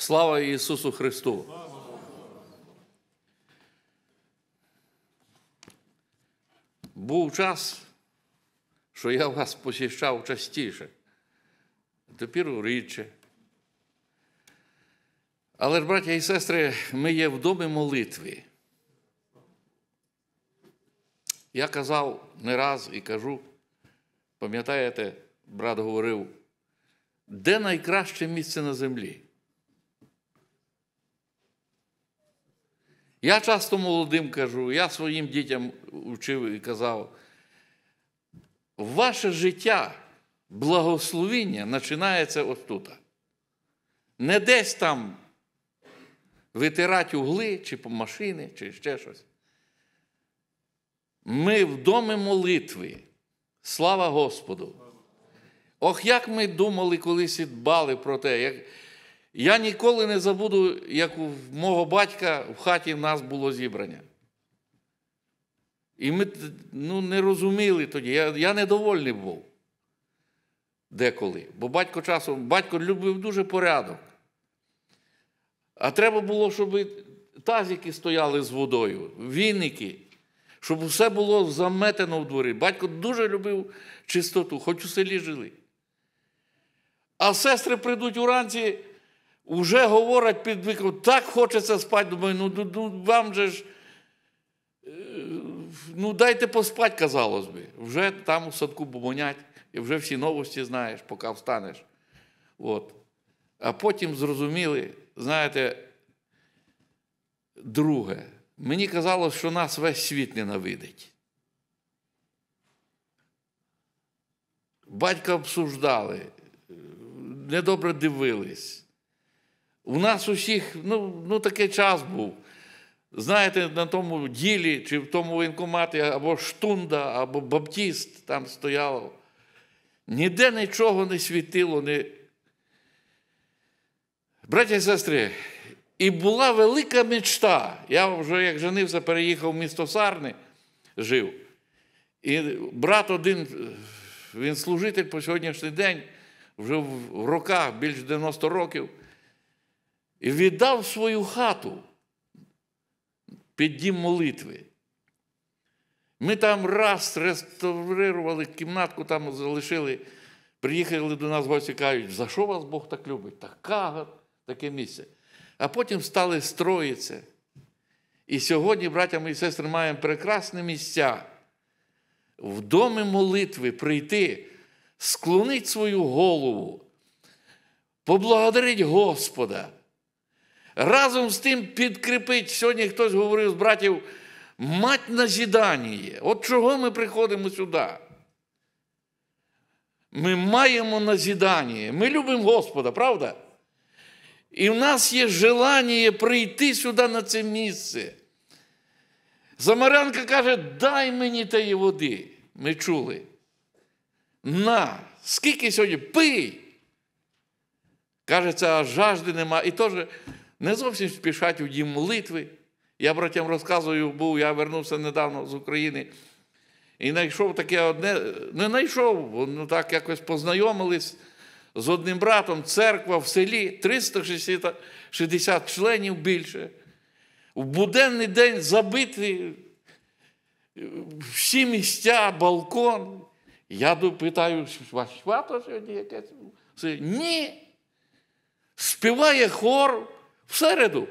Слава Ісусу Христу! Був час, що я вас посіщав частіше, тепер рідше. Але ж, браття і сестри, ми є в домі молитви. Я казав не раз і кажу, пам'ятаєте, брат говорив, де найкраще місце на землі? Я часто молодим кажу, я своїм дітям вчив і казав, ваше життя, благословіння починається тут. Не десь там витирати угли чи машини, чи ще щось. Ми в домі молитви. Слава Господу! Ох, як ми думали колись і дбали про те, як. Я ніколи не забуду, як у мого батька в хаті в нас було зібрання. І ми ну, не розуміли тоді. Я я недовольний був деколи. Бо батько часом, батько любив дуже порядок. А треба було, щоб тазики стояли з водою, віники, щоб все було заметено в дворі. Батько дуже любив чистоту, хоч у селі жили. А сестри прийдуть уранці. Вже говорять під віком, так хочеться спати. Думаю, ну, ну, ну вам же ж, е, ну дайте поспати, казалось би. Вже там у садку бубонять, і вже всі новості знаєш, поки встанеш. От. А потім зрозуміли, знаєте, друге, мені казалось, що нас весь світ ненавидить. Батька обсуждали, е, недобре дивились. У нас усіх, ну, ну такий час був. Знаєте, на тому ділі чи в тому воєнкоматі або Штунда, або Баптіст там стояло. Ніде нічого не світило. Не... Браття і сестри, і була велика мечта. Я вже як женився, переїхав в місто Сарни, жив. І брат один, він служитель по сьогоднішній день, вже в роках більше 90 років і віддав свою хату під дім молитви. Ми там раз реставрували кімнатку, там залишили, приїхали до нас гості кажуть, за що вас Бог так любить? Така, таке місце. А потім стали строїться. І сьогодні, браття і сестри, маємо прекрасне місця в домі молитви прийти, склонити свою голову, поблагодарити Господа. Разом з тим підкріпить, сьогодні хтось говорив з братів, мать назідання. От чого ми приходимо сюди? Ми маємо назідання. Ми любимо Господа, правда? І в нас є желання прийти сюди на це місце. Замарянка каже, дай мені тієї води. Ми чули. На, скільки сьогодні пий. Каже, а жажди немає І теж не зовсім спішать у дім молитви. Я братям розказую, був, я вернувся недавно з України і знайшов таке одне, не знайшов, ну так якось познайомились з одним братом, церква в селі, 360 членів більше. В буденний день забити е, всі місця, балкон. Я питаю, вас свято сьогодні якесь? Ні. Співає хор в середу.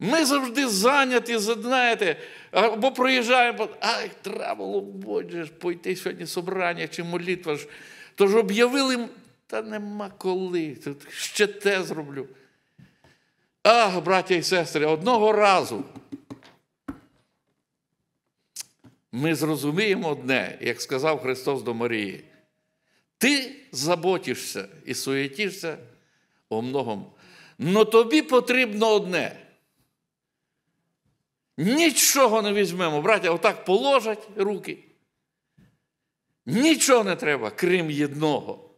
Ми завжди зайняті, знаєте, або проїжджаємо, ай, треба було Боже, пойти сьогодні собрання чи молитва. ж. Тож об'явили, та нема коли, Тут ще те зроблю. Ах, браття і сестри, одного разу ми зрозуміємо одне, як сказав Христос до Марії. Ти заботишся і суєтішся о многом Но тобі потрібно одне. Нічого не візьмемо, браття, отак положать руки. Нічого не треба, крім єдного.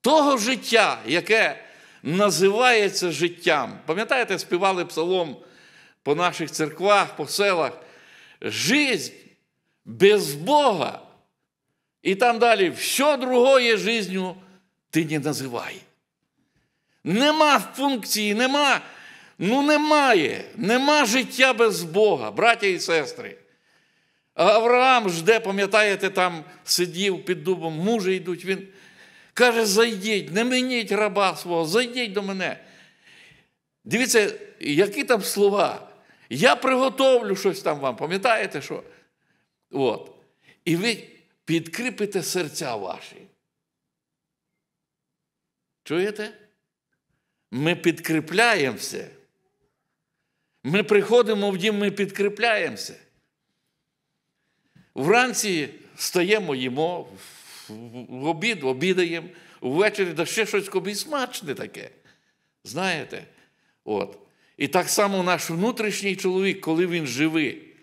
Того життя, яке називається життям. Пам'ятаєте, співали псалом по наших церквах, по селах. Жизнь без Бога. І там далі все другое жизнью ти не називай. Нема функції, нема, ну немає, нема життя без Бога, браття і сестри. Авраам жде, пам'ятаєте, там сидів під дубом, мужі йдуть. Він каже: зайдіть, не мініть раба свого, зайдіть до мене. Дивіться, які там слова. Я приготовлю щось там вам, пам'ятаєте що? От. І ви підкріпите серця ваші. Чуєте? ми підкріпляємося. Ми приходимо в дім, ми підкріпляємося. Вранці стаємо, їмо, в обід обідаємо, ввечері да ще щось кобі смачне таке. Знаєте? От. І так само наш внутрішній чоловік, коли він живий,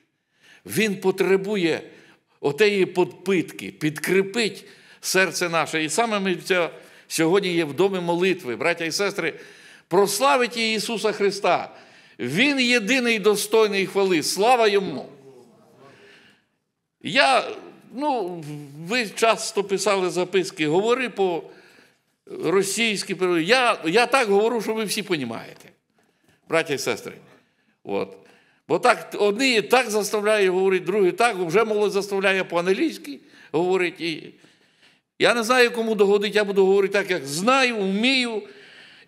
він потребує отеї подпитки, підкріпить серце наше. І саме ми сьогодні є в домі молитви, браття і сестри. Прославити Ісуса Христа. Він єдиний достойний хвали. Слава йому. Я, ну, Ви часто писали записки, говори по російськи Я я так говорю, що ви всі розумієте, браття і сестри. От. Бо так одні так заставляє говорити, другі так, вже молодь заставляє по-англійськи говорити. Я не знаю, кому догодить, я буду говорити так, як знаю, вмію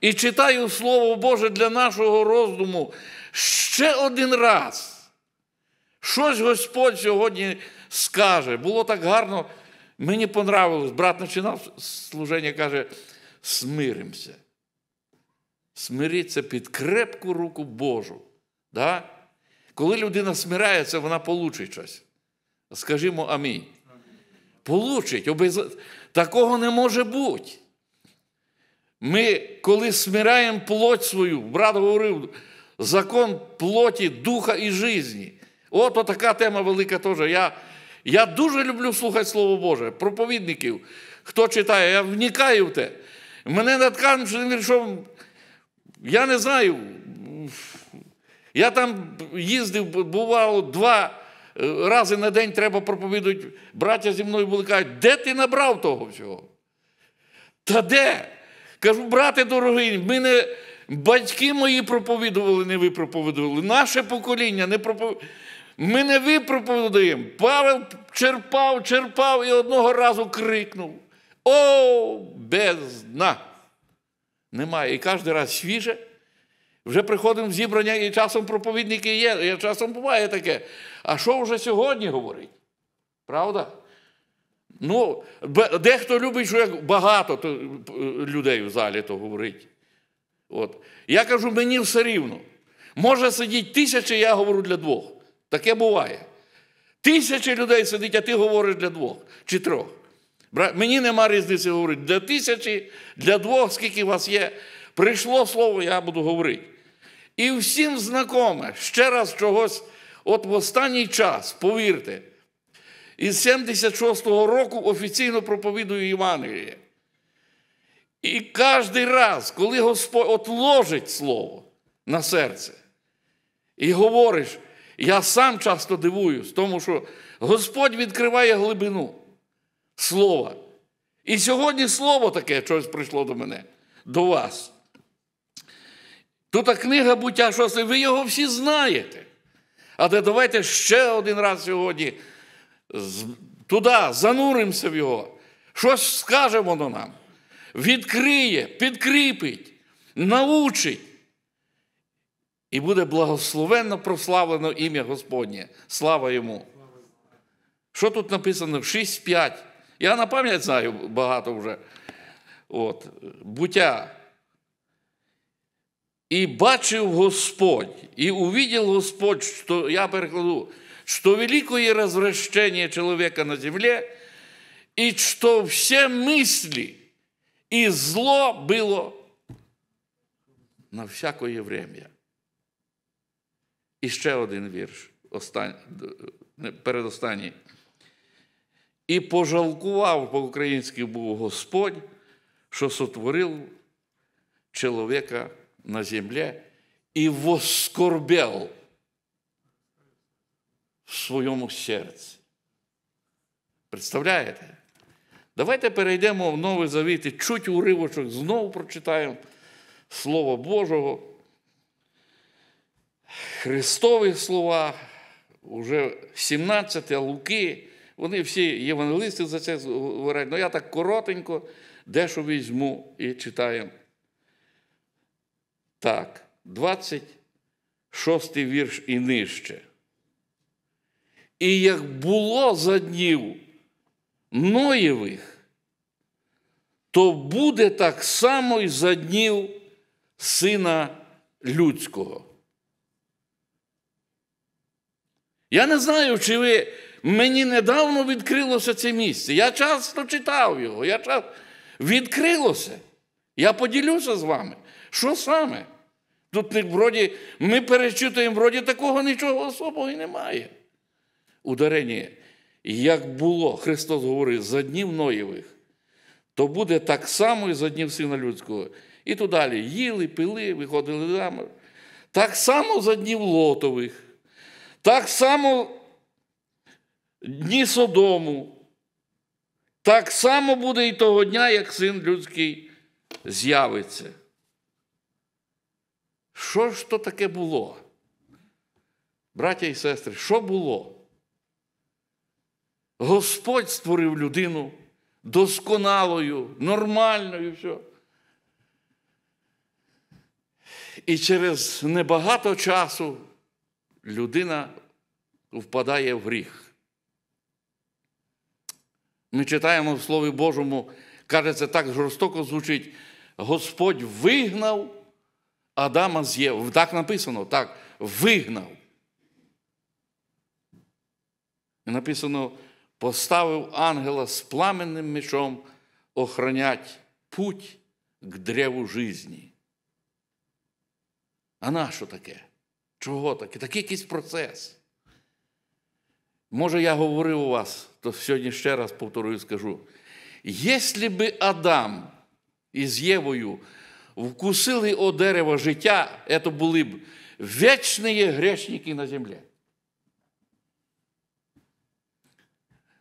і читаю Слово Боже для нашого роздуму ще один раз. Щось Господь сьогодні скаже. Було так гарно, мені понравилось. Брат починав служення, каже, смиримося. Смиріться під крепку руку Божу. Да? Коли людина смиряється, вона получить щось. Скажімо амінь. Получить. Такого не може бути. Ми, коли смираємо плоть свою, брат говорив, закон плоті, духа і житті. От, така тема велика теж. Я я дуже люблю слухати Слово Боже, проповідників, хто читає, я вникаю в те. Мене наткан, що я не знаю. Я там їздив, бувало, два е, рази на день треба проповідувати. Браття зі мною були кажуть, де ти набрав того всього? Та де? Кажу, брате дорогий, ми не. Батьки мої проповідували, не ви проповідували. Наше покоління не проповідували. Ми не ви проповідуємо. Павел черпав, черпав і одного разу крикнув: О, бездна! Немає. І кожен раз свіже. Вже приходимо в зібрання, і часом проповідники є, і часом буває таке. А що вже сьогодні говорить? Правда? Ну, Дехто любить, що як багато е, людей в залі то говорить. От. Я кажу, мені все рівно. Може сидіть тисячі, я говорю для двох. Таке буває. Тисячі людей сидить, а ти говориш для двох чи трьох. Мені нема різниці говорити для тисячі, для двох, скільки у вас є. Прийшло слово, я буду говорити. І всім знакоме ще раз чогось, от в останній час, повірте із 76-го року офіційно проповідую Євангеліє. І кожен раз, коли Господь отложить слово на серце, і говориш, я сам часто дивуюсь, тому що Господь відкриває глибину слова. І сьогодні слово таке щось прийшло до мене, до вас. Тут книга буття 6, ви його всі знаєте. Але давайте ще один раз сьогодні туди зануримося в Його, щось скаже воно нам, відкриє, підкріпить, научить. І буде благословенно прославлено ім'я Господнє. Слава йому. Що тут написано? 6.5. Я на пам'ять знаю багато вже. От. Буття. І бачив Господь, і увіділ Господь, що я перекладу, что великое развращение человека на земле, и что все мысли и зло было на всякое время. І ще один вірш, остан... Е, передостанній. І пожалкував по-українськи був Господь, що сотворив чоловіка на землі, і воскорбел в своєму серці. Представляєте? Давайте перейдемо в Новий Завіт і чуть ривочок знову прочитаємо Слово Божого. Христові слова, уже 17 Луки, вони всі євангелисти за це говорять, але ну, я так коротенько дещо візьму і читаю. Так, 26 вірш і нижче. І як було за днів Ноєвих, то буде так само і за днів Сина Людського. Я не знаю, чи ви мені недавно відкрилося це місце. Я часто читав його, я часто... відкрилося. Я поділюся з вами. Що саме? Тут вроді, ми перечитуємо, вроді такого нічого особого і немає ударення, як було, Христос говорить, за днів Ноєвих, то буде так само і за днів Сина Людського. І то далі їли, пили, виходили замер. Так само за днів Лотових, так само дні Содому. Так само буде і того дня, як син людський з'явиться. Що ж то таке було? Браття і сестри, що було? Господь створив людину досконалою, нормальною. все. І через небагато часу людина впадає в гріх. Ми читаємо в Слові Божому, каже, це так жорстоко звучить. Господь вигнав Адама з Єв. Так написано, так, вигнав. І написано поставив ангела з пламенним мечом охранять путь к древу жизни. А на що таке? Чого таке? Такий якийсь процес. Може, я говорив у вас, то сьогодні ще раз повторюю, скажу. Якщо би Адам із Євою вкусили о дерево життя, це були б вічні грешники на землі.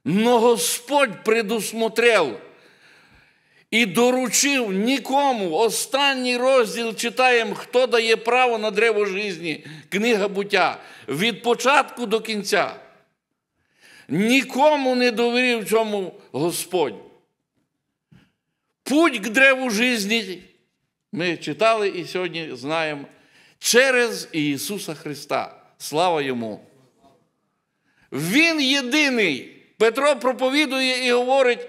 Но Господь предусмотрел і доручив нікому. Останній розділ читаємо, хто дає право на древо житті, книга буття від початку до кінця. Нікому не довірив цьому Господь. Путь к древу житті ми читали і сьогодні знаємо через Ісуса Христа. Слава Йому! Він єдиний. Петро проповідує і говорить: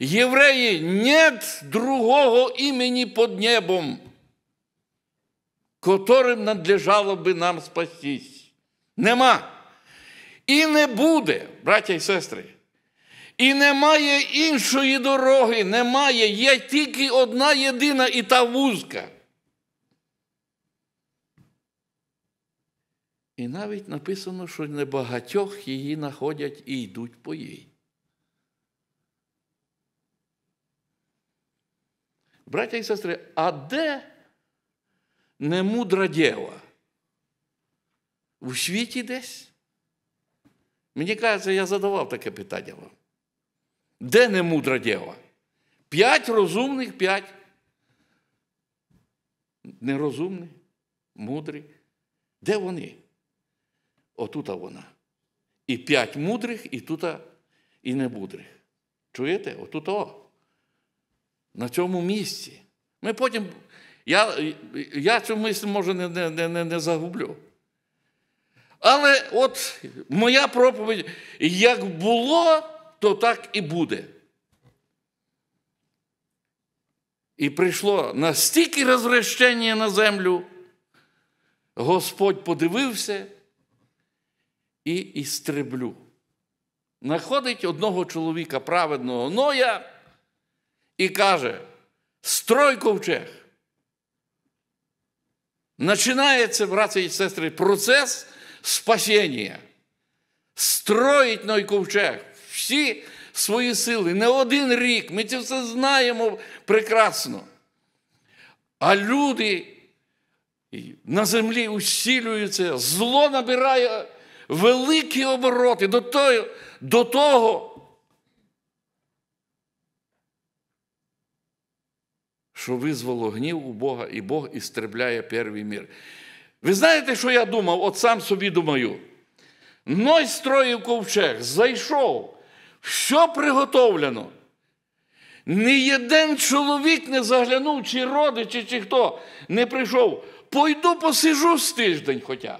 євреї, нет другого імені під небом, котрим надлежало би нам спастись. Нема. І не буде, браття і сестри. І немає іншої дороги, немає. Є тільки одна єдина і та вузка. І навіть написано, що небагатьох її знаходять і йдуть по їй. Браття і сестри, а де немудра дєва? У світі десь? Мені кажеться, я задавав таке питання вам. Де немудра дєва? П'ять розумних, п'ять. Нерозумні, мудрі. Де вони? Отута вона. І п'ять мудрих, і тута і немудрих. Чуєте? Отут о. На цьому місці. Ми потім. Я я цю мисль, може, не не, не, не загублю. Але от моя проповідь: як було, то так і буде. І прийшло настільки розрещення на землю, Господь подивився і істреблю. Находить одного чоловіка праведного ноя і каже: строй ковчег. Начинається, брати і сестри, процес спасіння. Строїть Ной ковчег. Всі свої сили, не один рік. Ми це все знаємо прекрасно. А люди на землі усілюються, зло набирає великі обороти до того, до того, що визвало гнів у Бога, і Бог істребляє перший мір. Ви знаєте, що я думав? От сам собі думаю. Ной строїв ковчег, зайшов, що приготовлено. Ні один чоловік не заглянув, чи родичі, чи хто не прийшов. Пойду посижу з тиждень хоча.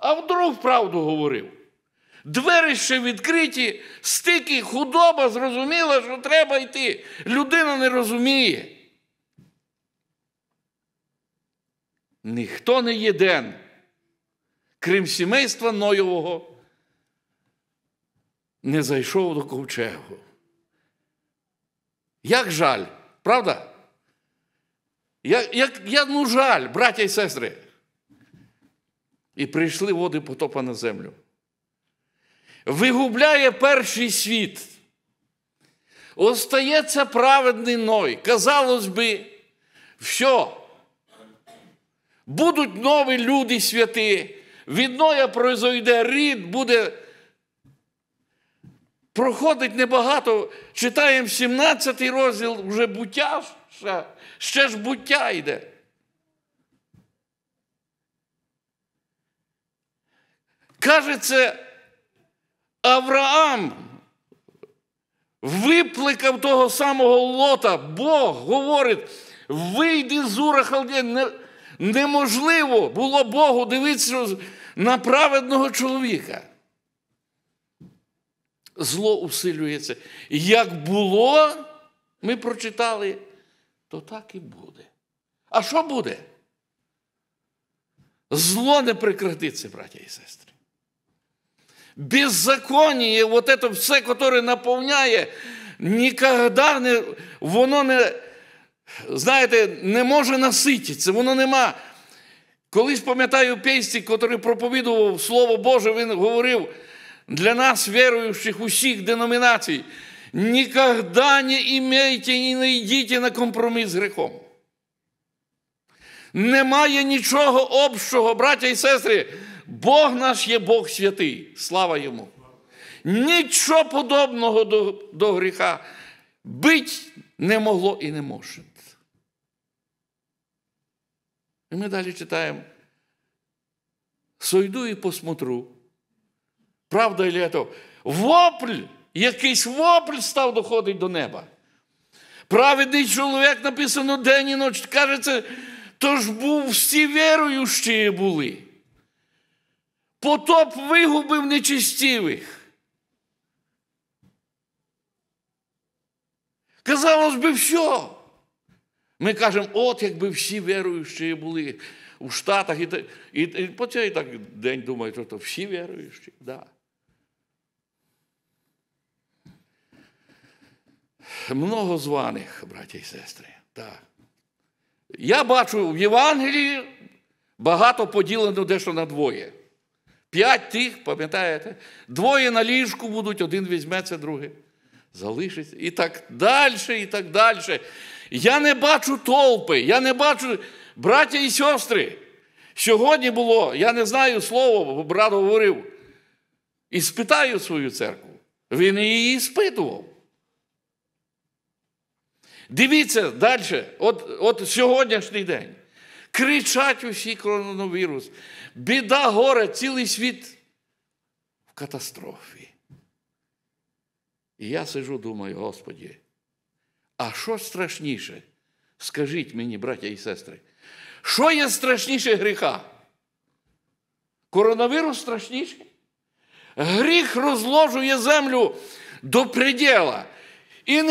А вдруг правду говорив. Двері ще відкриті, стики, худоба зрозуміла, що треба йти. Людина не розуміє. Ніхто не єден, крім сімейства Ноєвого, не зайшов до ковчегу. Як жаль, правда? Як, як, як ну жаль, браття і сестри і прийшли води потопа на землю. Вигубляє перший світ. Остається праведний ной. Казалось би, все. Будуть нові люди святі. Від ноя произойде рід, буде. Проходить небагато, читаємо 17 розділ вже буття, ще, ще ж буття йде. Кажеться, Авраам випликав того самого лота, Бог говорить, вийди з Ура Неможливо було Богу дивитися на праведного чоловіка. Зло усилюється. Як було, ми прочитали, то так і буде. А що буде? Зло не прекратиться, браття і сестри беззаконие, вот это все, которое наповняє, никогда не, воно не, знаєте, не може насититися, воно нема. Колись пам'ятаю пейстик, який проповідував Слово Боже, він говорив для нас, віруючих усіх деномінацій, никогда не имейте і не йдіть на компроміс з грехом. Немає нічого общого, браття і сестри. Бог наш є Бог святий, слава йому. Нічого подобного до до гріха бить не могло і не може. І ми далі читаємо. Сойду і посмотрю. Правда і то? Вопль, якийсь вопль став доходить до неба. Праведний чоловік написано день і ночі. Кажеться, то ж був всі віруючі були потоп вигубив нечистівих. Казалось би, все. Ми кажемо, от якби всі віруючі були у Штатах, і і, і по цей так день думають, що то всі віруючі, да. Много званих, браті і сестри. так. Я бачу в Євангелії багато поділено дещо на двоє. П'ять тих, пам'ятаєте? Двоє на ліжку будуть, один візьметься, другий. Залишиться. І так далі, і так далі. Я не бачу толпи, я не бачу браття і сестри. Сьогодні було, я не знаю слово, бо брат говорив. І спитаю свою церкву. Він її спитував. Дивіться далі, от, от сьогоднішній день. Кричать усі коронавірус. Біда горе, цілий світ в катастрофі. І я сижу, думаю, Господі, а що страшніше? Скажіть мені, браття і сестри, що є страшніше гріха? Коронавірус страшніший? Гріх розложує землю до предела. І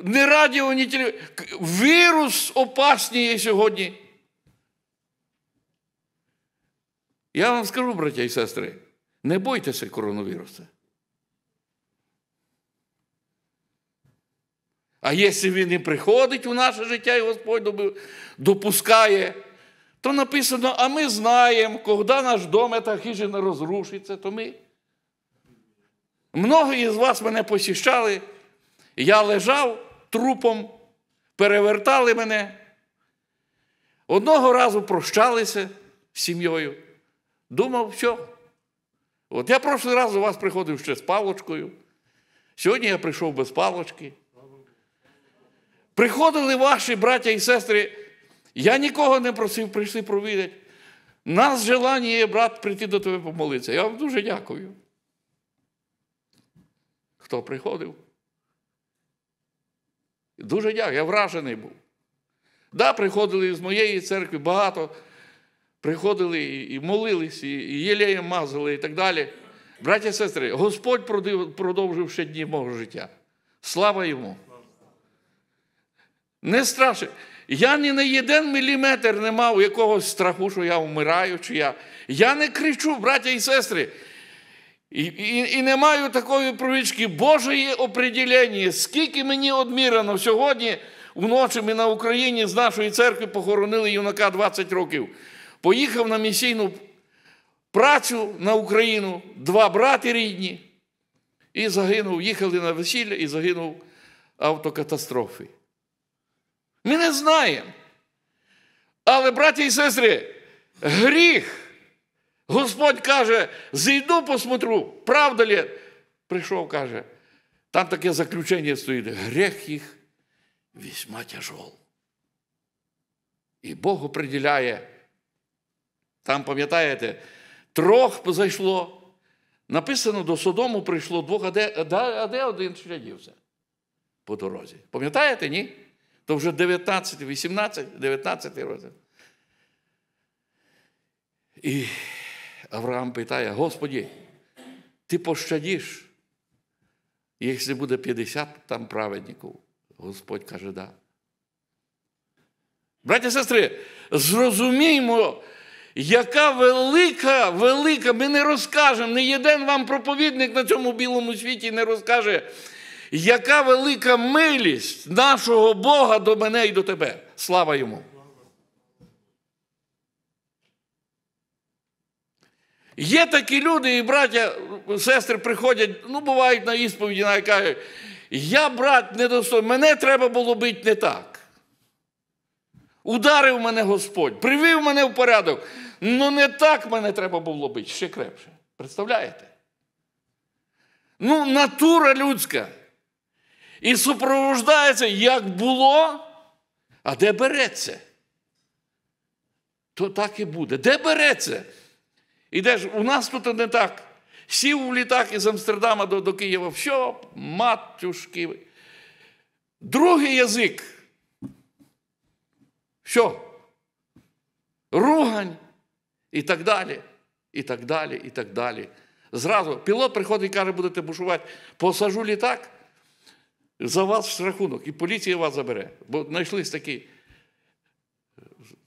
не радіо, ні телевізор. Вірус опасніє сьогодні. Я вам скажу, браття і сестри, не бойтеся коронавірусу. А якщо він і приходить у наше життя, і Господь допускає, то написано, а ми знаємо, коли наш дом та хижина розрушиться, то ми. Многі із вас мене посіщали, я лежав трупом, перевертали мене. Одного разу прощалися з сім'єю. Думав, все. От я прошлий раз до вас приходив ще з палочкою. Сьогодні я прийшов без палочки. Приходили ваші браття і сестри. Я нікого не просив, прийшли провідати. Нас желання є, брат, прийти до тебе помолитися. Я вам дуже дякую. Хто приходив? Дуже дякую. Я вражений був. Да, приходили з моєї церкви багато приходили і молились, і єлеєм мазали, і так далі. Браті і сестри, Господь продовжив ще дні мого життя. Слава йому. Не страшно. Я ні на один міліметр не мав якогось страху, що я вмираю, чи я. Я не кричу, браття і сестри. І і, і не маю такої провічки Божої оприділення, скільки мені одмірено сьогодні вночі ми на Україні з нашої церкви похоронили юнака 20 років поїхав на місійну працю на Україну, два брати рідні, і загинув, їхали на весілля і загинув автокатастрофи. Ми не знаємо. Але, браті і сестри, гріх. Господь каже, зійду посмотрю, правда ли? Прийшов, каже, там таке заключення стоїть. Грех їх вісьма тяжол. І Бог определяє там, пам'ятаєте, трох зайшло. Написано, до Содому прийшло двох, а де, а де один щадівся по дорозі. Пам'ятаєте, ні? То вже 19, 18, 19 років. І Авраам питає: Господі, ти пощадіш, якщо буде 50 там праведників. Господь каже, да. Браті і сестри, зрозуміймо. Яка велика, велика, ми не розкажемо. Не єден вам проповідник на цьому білому світі не розкаже, яка велика милість нашого Бога до мене і до тебе. Слава йому. Є такі люди, і браття, сестри приходять, ну, бувають на ісповіді, і кажуть, я, брат, недостойний, мене треба було бити не так. Ударив мене Господь, привів мене в порядок ну не так мене треба було бити, ще крепше. Представляєте? Ну, натура людська. І супровождається, як було, а де береться? То так і буде. Де береться? Ідеш, у нас тут не так. Сів у літак із Амстердама до, до Києва, все, матюшки. Другий язик. Що? Ругань, і так далі. І так далі, і так далі. Зразу пілот приходить і каже, будете бушувати, посажу літак, за вас рахунок, і поліція вас забере. Бо знайшлись такі,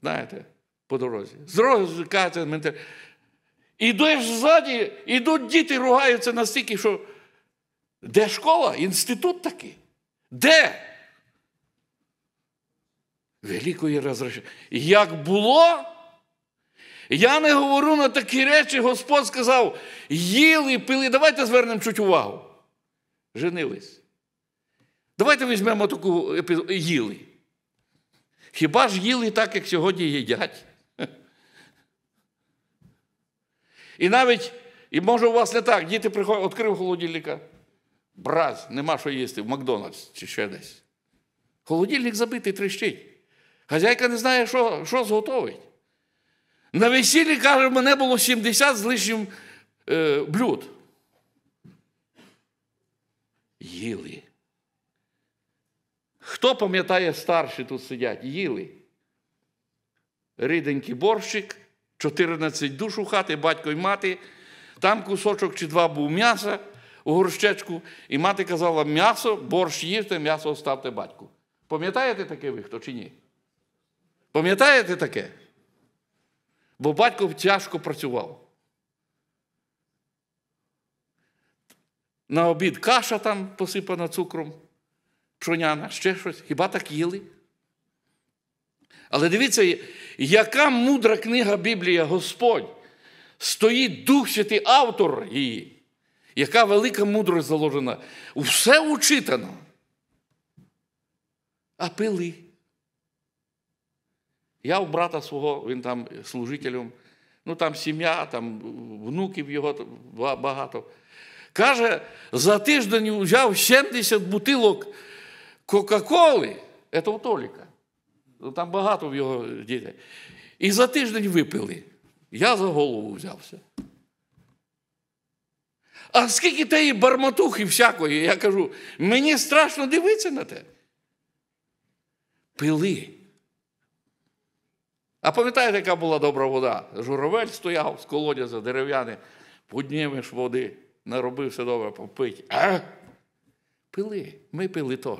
знаєте, по дорозі. Зразу кажете, менте. Ідеш ззаді, ідуть діти, ругаються настільки, що де школа, інститут такий? Де? Великої розрішення. Як було, я не говорю на такі речі, Господь сказав, їли, пили, давайте звернемо чуть увагу. Женились. Давайте візьмемо таку епізоду їли. Хіба ж їли так, як сьогодні їдять? І навіть, і може у вас не так, діти приходять, відкрив холодильника. Брат, нема що їсти в Макдональдс чи ще десь. Холодильник забитий тріщить. Хазяйка не знає, що що зготовить. На весіллі, каже, в мене було 70 з лишнім е, блюд. Їли. Хто пам'ятає, старші тут сидять? Їли. Риденький борщик, 14 душ у хати, батько і мати. Там кусочок чи два був м'яса у горщечку. І мати казала: м'ясо, борщ їжте, м'ясо оставте батьку. Пам'ятаєте таке ви хто чи ні? Пам'ятаєте таке? бо батько тяжко працював. На обід каша там посипана цукром, чоняна, ще щось, хіба так їли? Але дивіться, яка мудра книга Біблія Господь. Стоїть Дух Святий автор її, яка велика мудрость заложена. Все учитано. А пили. Я у брата свого, він там служителем, ну там сім'я, там внуків його багато. Каже, за тиждень взяв 70 бутилок Кока-Коли, це у Толіка. Ну, там багато в його дітей. І за тиждень випили. Я за голову взявся. А скільки тієї барматухи всякої, я кажу, мені страшно дивитися на те. Пили. А пам'ятаєте, яка була добра вода? Журавель стояв з колодязя дерев'яний, поднімеш води, наробив все добре попить. А? Пили, ми пили теж.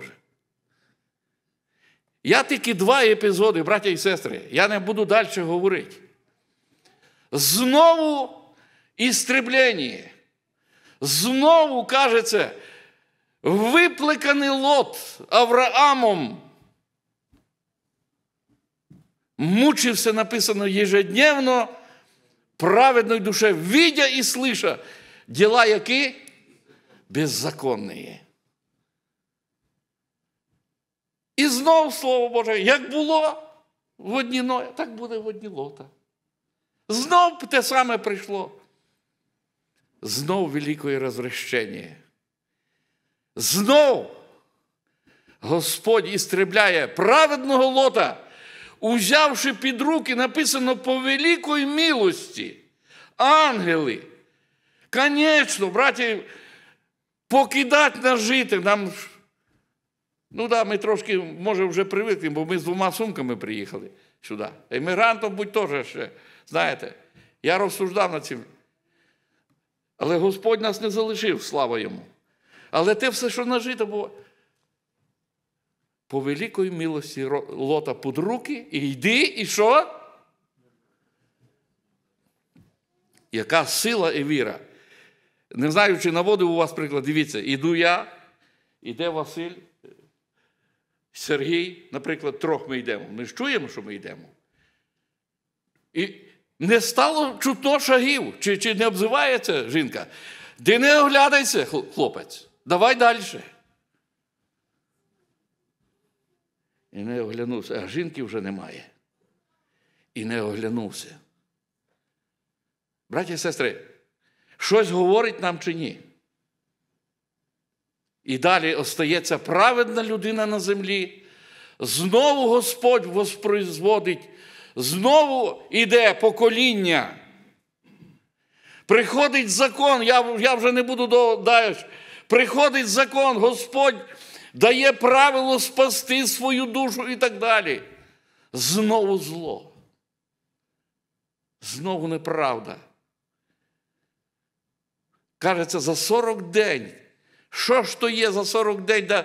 Я тільки два епізоди, браття і сестри, я не буду далі говорити. Знову істреблення. Знову кажеться, випликаний лот Авраамом мучився, написано ежедневно, праведной душе, видя і слыша, діла які беззаконні. І знов, Слово Боже, як було в одні ноги, так буде в одні лота. Знов те саме прийшло. Знов великое розрещення. Знов Господь істребляє праведного лота узявши під руки, написано по великій милості, ангели. Конечно, браті, покидати нас жити. Нам, ну да, ми трошки, може, вже привикли, бо ми з двома сумками приїхали сюди. Емігрантом будь теж ще. Знаєте, я розсуждав над цим. Але Господь нас не залишив, слава йому. Але те все, що нажито було по великої милості лота під руки і йди, і що? Яка сила і віра? Не знаю, чи наводив у вас приклад, дивіться, іду я, іде Василь, Сергій, наприклад, трьох ми йдемо. Ми ж чуємо, що ми йдемо. І не стало чутно шагів, чи чи не обзивається жінка. Ти не оглядайся, хлопець, давай далі. І не оглянувся, а жінки вже немає. І не оглянувся. Браті і сестри, щось говорить нам чи ні? І далі остається праведна людина на землі. Знову Господь воспроизводить, знову іде покоління. Приходить закон, я я вже не буду далі. Приходить закон, Господь дає правило спасти свою душу і так далі. Знову зло. Знову неправда. Кажеться, за 40 день. Що ж то є за 40 день? Да,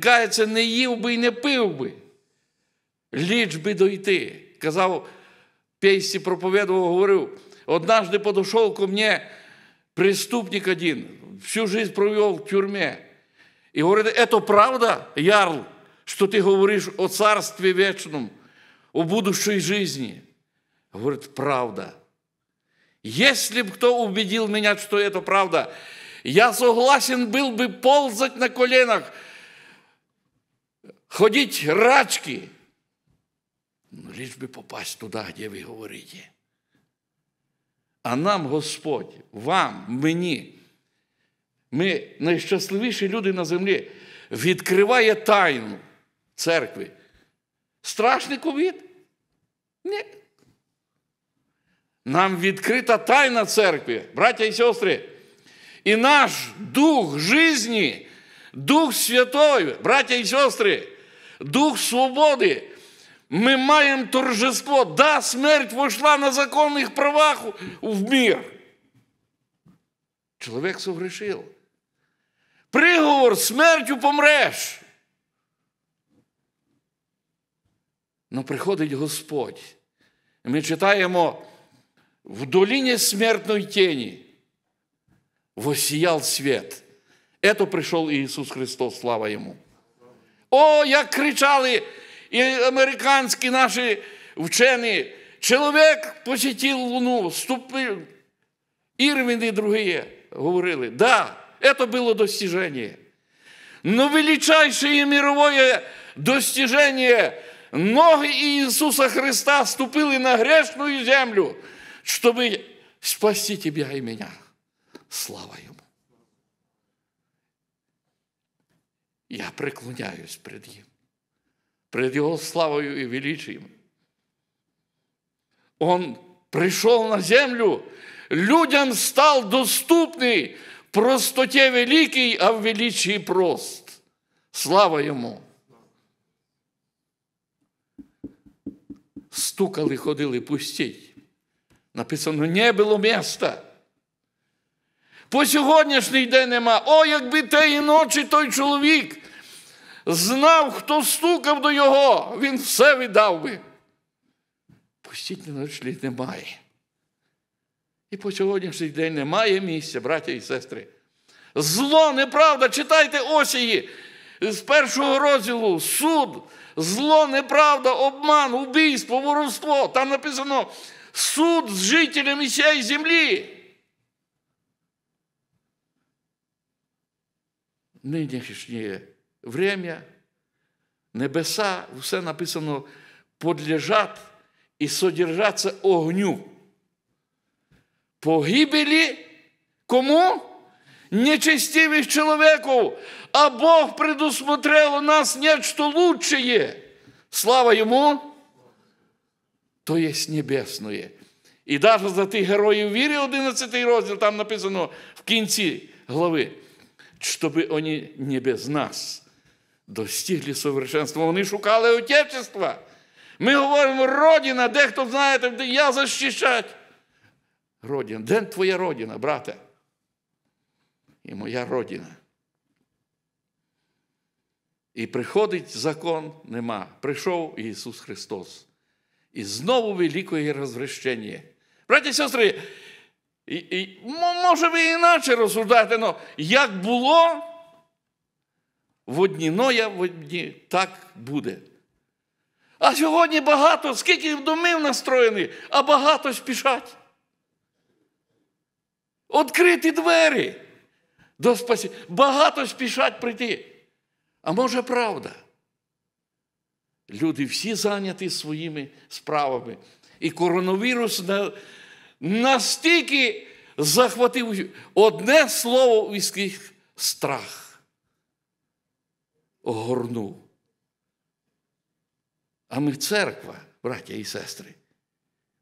Кажеться, не їв би і не пив би. Ліч би дойти. Казав, Пейсі проповедував, говорив, однажды подошов ко мне преступник один, всю жизнь провел в тюрмі. и говорит, это правда, Ярл, что ты говоришь о царстве вечном, о будущей жизни? Говорит, правда. Если бы кто убедил меня, что это правда, я согласен был бы ползать на коленах, ходить рачки, но «Ну, лишь бы попасть туда, где вы говорите. А нам Господь, вам, мне. Ми найщасливіші люди на землі. Відкриває тайну церкви. Страшний ковід? Ні. Нам відкрита тайна церкви, браття і сестри. І наш дух житті, Дух Святой, браття і сестри, Дух свободи. Ми маємо торжество. Да, смерть вийшла на законних правах в мир. Чоловік согрешив. Приговор смертю помреш. Ну, приходить Господь. Ми читаємо в доліні смертної тіні восіял світ. Ето прийшов Ісус Христос, слава Йому. О, як кричали і американські наші вчені. Чоловік посітив луну, вступив. Ірвін і другі говорили, да, Это было достижение. Но величайшее мировое достижение ноги Иисуса Христа ступили на грешную землю, чтобы спасти тебя и меня. Слава Ему. Я преклоняюсь пред Ним, пред Его славою и величием. Он пришел на землю, людям стал доступный, простоте великий, а в величии прост. Слава йому. Стукали, ходили пустіть. Написано, не було міста. По сьогоднішній день нема. О, якби те і ночі той чоловік знав, хто стукав до його, він все віддав би. Пустіть на ночлі немає. І по сьогоднішній день немає місця, браття і сестри. Зло, неправда, читайте осії з першого розділу, суд, зло, неправда, обман, убійство, воровство. Там написано суд з жителями цієї землі. Нинішнє время, небеса, все написано, подлежат і содержаться огню погибели кому? Нечестивых человеков. А Бог предусмотрел у нас нечто лучшее. Слава йому. то есть небесное. І навіть за тих героїв віри, 11 розділ, там написано в кінці глави, щоб вони не без нас достигли совершенства. Вони шукали Отечества. Ми говоримо, Родина, дехто знаєте, я защищать родина. Де твоя родина, брате? І моя родина. І приходить закон нема. Прийшов Ісус Христос. І знову великої розврещення. Браті і сестри, і, і, може ви іначе розсуждаєте, але як було в одні ноя в одні, так буде. А сьогодні багато, скільки домів настроєні, а багато спішать. Откриті двері. До спасі... Багато спішать прийти. А може правда? Люди всі зайняті своїми справами. І коронавірус настільки захватив одне слово у війських страх. Огорнув. А ми церква, браття і сестри.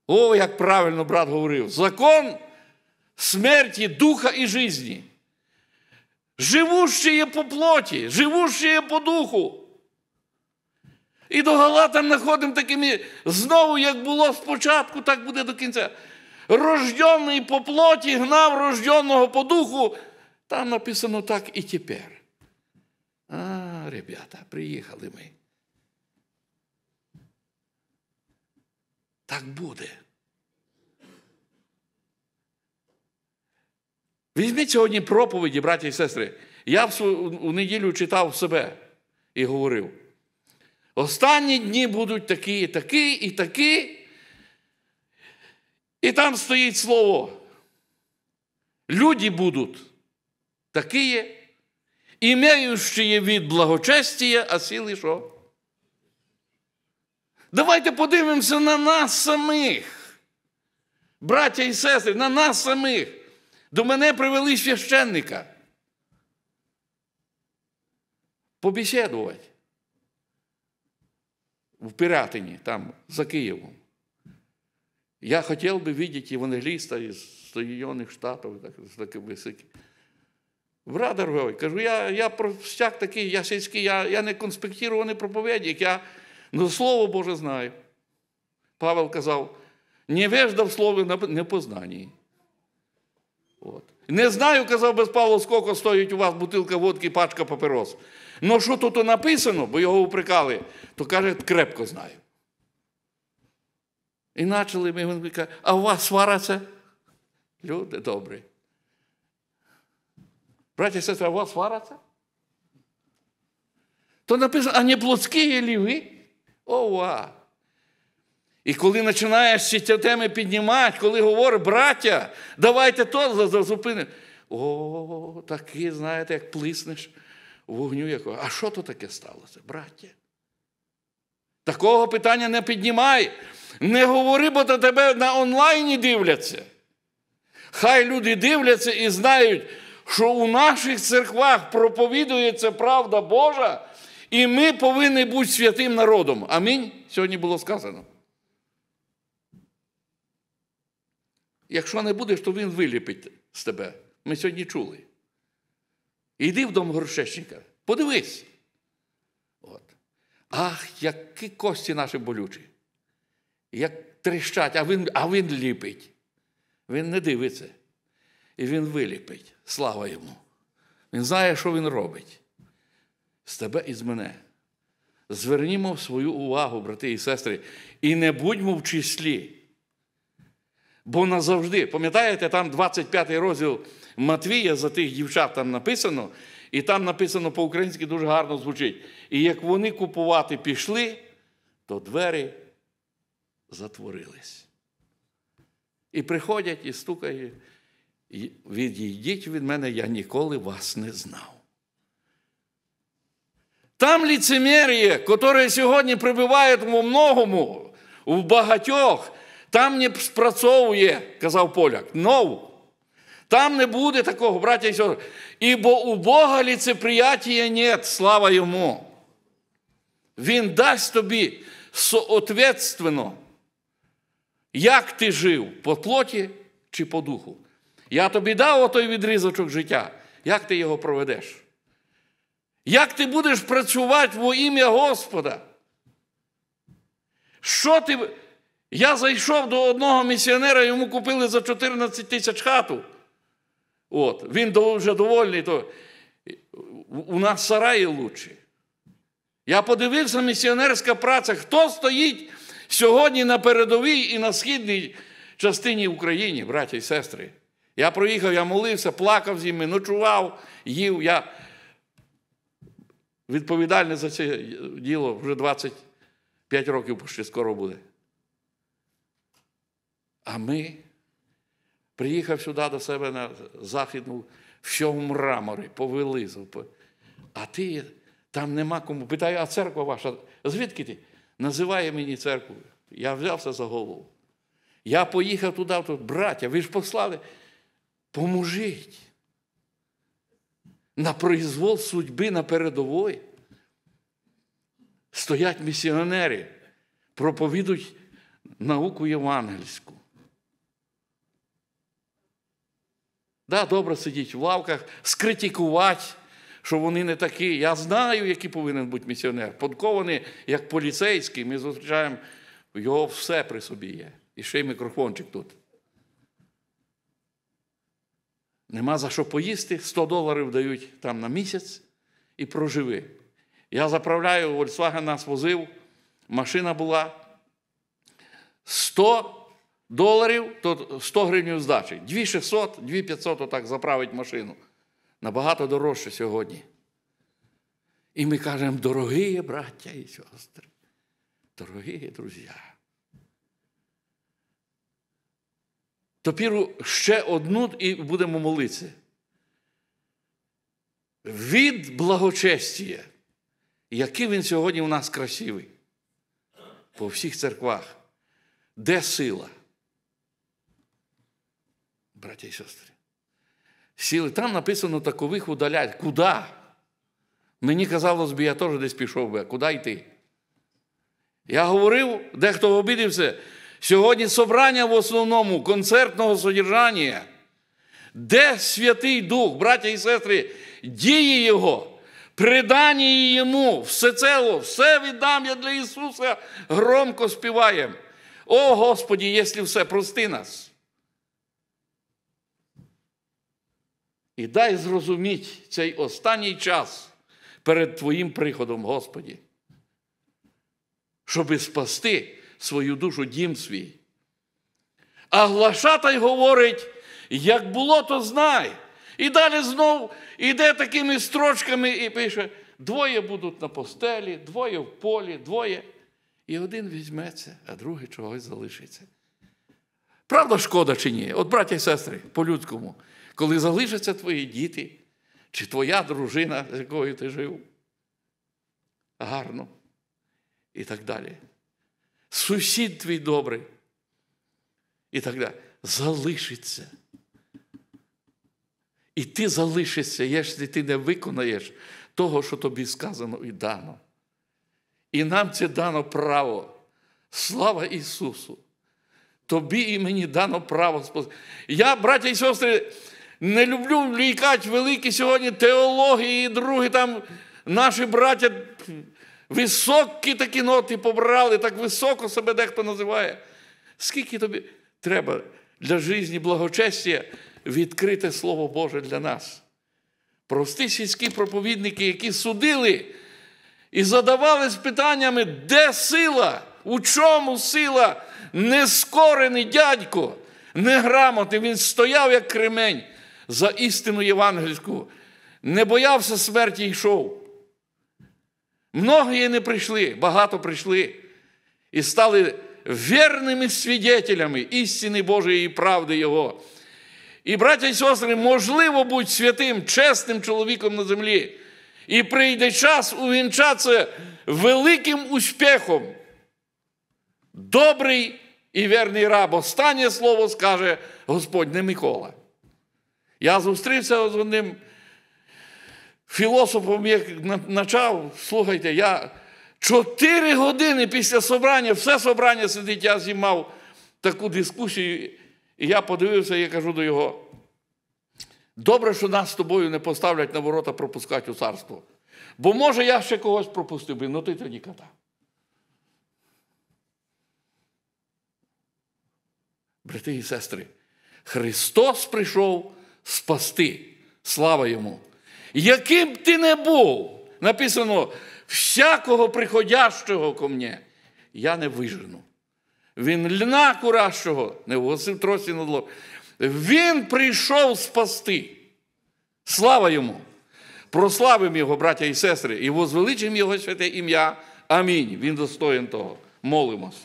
О, як правильно брат говорив, закон. Смерті, духа и жизни. Живущие по плоти, живущие по духу. І до Галатам знаходимо такими, знову, як було спочатку, так буде до кінця. Рожденний по плоті гнав рожденного по духу. Там написано так і тепер. А, ребята, приїхали ми. Так буде. Візьміть сьогодні проповіді, браті і сестри. Я в, в неділю читав себе і говорив. Останні дні будуть такі, і такі, і такі. І там стоїть слово. Люди будуть такі, імеючі від благочестія, а сіли що? Давайте подивимося на нас самих, браття і сестри, на нас самих. До мене привели священника. Побесідувати. В Пиратині, там, за Києвом. Я хотів би бачити евангеліста із Соединенных Штатів, так, таким висики. Брат дорогой, кажу, я я простяк такий, я сільський, я я не конспектірований проповідник, я ну, Слово Боже знаю. Павел казав, не вежда слово на непознанні. От. Не знаю, казав без Павло, скільки стоїть у вас бутилка водки, пачка паперос. Ну що тут написано, бо його уприкали, то каже, крепко знаю. І почали ми він каже, а у вас свараться? Люди добрі. Браті і сестри, а у вас свараться? То написано, а не плотські ліви? Ова! І коли починаєш ці теми піднімати, коли говорить, браття, давайте то зупинимо. О, такий, знаєте, як плиснеш вогню якого. А що то таке сталося, браття? Такого питання не піднімай. Не говори, бо до тебе на онлайні дивляться. Хай люди дивляться і знають, що у наших церквах проповідується правда Божа, і ми повинні бути святим народом. Амінь. Сьогодні було сказано. Якщо не будеш, то він виліпить з тебе. Ми сьогодні чули. Йди в дом горшечника, подивись. От. Ах, які кості наші болючі, як трещать, а він а він ліпить. Він не дивиться. І він виліпить. Слава йому. Він знає, що він робить. З тебе і з мене. Звернімо свою увагу, брати і сестри, і не будьмо в числі. Бо назавжди, пам'ятаєте, там 25 й розділ Матвія за тих дівчат там написано, і там написано по-українськи дуже гарно звучить. І як вони купувати пішли, то двері затворились. І приходять і стукають, і відійдіть від мене, я ніколи вас не знав. Там ліцемеріє, яке сьогодні прибиває во многому, в багатьох. Там не спрацьовує, казав поляк, «нов». Там не буде такого, браття і сьогодні. Ібо у Бога ліцеприятія нет, слава йому. Він дасть тобі соответственно, як ти жив, по плоті чи по духу. Я тобі дав отой відрізочок життя, як ти його проведеш? Як ти будеш працювати во ім'я Господа? Що ти я зайшов до одного місіонера, йому купили за 14 тисяч хату. От, Він вже довольний. То... У нас сараї лучші. Я подивився місіонерська праця, хто стоїть сьогодні на передовій і на східній частині України, браті і сестри. Я проїхав, я молився, плакав з ними, ночував, їв. Я відповідальний за це діло вже 25 років, що скоро буде. А ми, приїхав сюди до себе на західну, що в мрамори, повилизав. А ти там нема кому. Питаю, а церква ваша, звідки ти? Називає мені церкву. Я взявся за голову. Я поїхав туди, тут, браття, ви ж послали. Поможіть. На произвол судьби на передової. Стоять місіонери, проповідують науку євангельську. Да, Добре сидіть в лавках, скритикувати, що вони не такі. Я знаю, який повинен бути місіонер. Подкований як поліцейський, ми зустрічаємо, його все при собі є. І ще й мікрофончик тут. Нема за що поїсти, 100 доларів дають там на місяць і проживи. Я заправляю, Volkswagen нас возив, машина була. 100 доларів, то 100 гривень здачі. 2600, 2500 отак заправить машину. Набагато дорожче сьогодні. І ми кажемо, дорогі браття і сестри, дорогі друзі. Тепер ще одну і будемо молитися. Від благочестя, який він сьогодні у нас красивий, по всіх церквах, де сила? братья і сестри. Сіли там написано такових удалять. Куда? Мені казалось би, я теж десь пішов би, куди йти? Я говорив, дехто обідився, сьогодні собрання в основному концертного содержання. Де Святий Дух, браття і сестри, дії Його, придання Йому, все цело, все віддам я для Ісуса, громко співаємо. О Господі, якщо все, прости нас. І дай зрозуміти цей останній час перед Твоїм приходом, Господі, щоби спасти свою душу дім свій. А Глашатай говорить, як було, то знай. І далі знов іде такими строчками і пише: двоє будуть на постелі, двоє в полі, двоє. І один візьметься, а другий чогось залишиться. Правда, шкода чи ні? От, браття і сестри, по-людському коли залишаться твої діти чи твоя дружина, з якою ти жив. Гарно і так далі. Сусід твій добрий. І так далі. Залишиться. І ти залишишся, якщо ти не виконаєш того, що тобі сказано і дано. І нам це дано право. Слава Ісусу! Тобі і мені дано право. Я, браття і сестри, не люблю влікати великі сьогодні теології, і другі там наші браття високі такі ноти побрали, так високо себе дехто називає. Скільки тобі треба для житті благочестя відкрите Слово Боже для нас? Прости сільські проповідники, які судили і задавались питаннями, де сила, у чому сила, нескорений дядько, неграмотний, він стояв як кремень за істину євангельську, не боявся смерті йшов. Многі не прийшли, багато прийшли і стали вірними свідетелями істини Божої і правди Його. І, браття і сестри, можливо бути святим, чесним чоловіком на землі. І прийде час увінчатися великим успіхом. Добрий і вірний раб. Останнє слово скаже Господь не Микола. Я зустрівся з одним філософом, як почав, слухайте, я чотири години після собрання, все собрання сидить, я знімав таку дискусію, і я подивився і я кажу до його. Добре, що нас з тобою не поставлять на ворота пропускати у царство. Бо, може, я ще когось пропустив би, ну ти тоді ката. Брати і сестри, Христос прийшов спасти. Слава йому. Яким ти не був, написано, всякого приходящого ко мне, я не вижену. Він льна куращого, не оголосив тросі на надло. Він прийшов спасти. Слава йому! Прославим його, браття і сестри, і возвеличим його святе ім'я. Амінь. Він достоїн того. Молимось.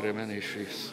remene iš vis.